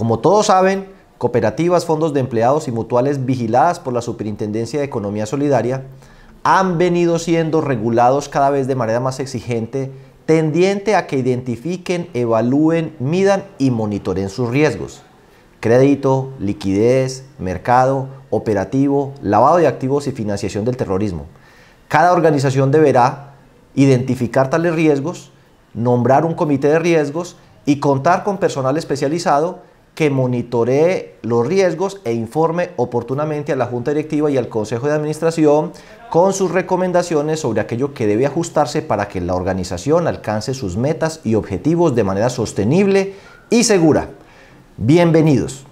Como todos saben, cooperativas, fondos de empleados y mutuales vigiladas por la Superintendencia de Economía Solidaria han venido siendo regulados cada vez de manera más exigente, tendiente a que identifiquen, evalúen, midan y monitoren sus riesgos. Crédito, liquidez, mercado, operativo, lavado de activos y financiación del terrorismo. Cada organización deberá identificar tales riesgos, nombrar un comité de riesgos y contar con personal especializado que monitoree los riesgos e informe oportunamente a la Junta Directiva y al Consejo de Administración con sus recomendaciones sobre aquello que debe ajustarse para que la organización alcance sus metas y objetivos de manera sostenible y segura. Bienvenidos.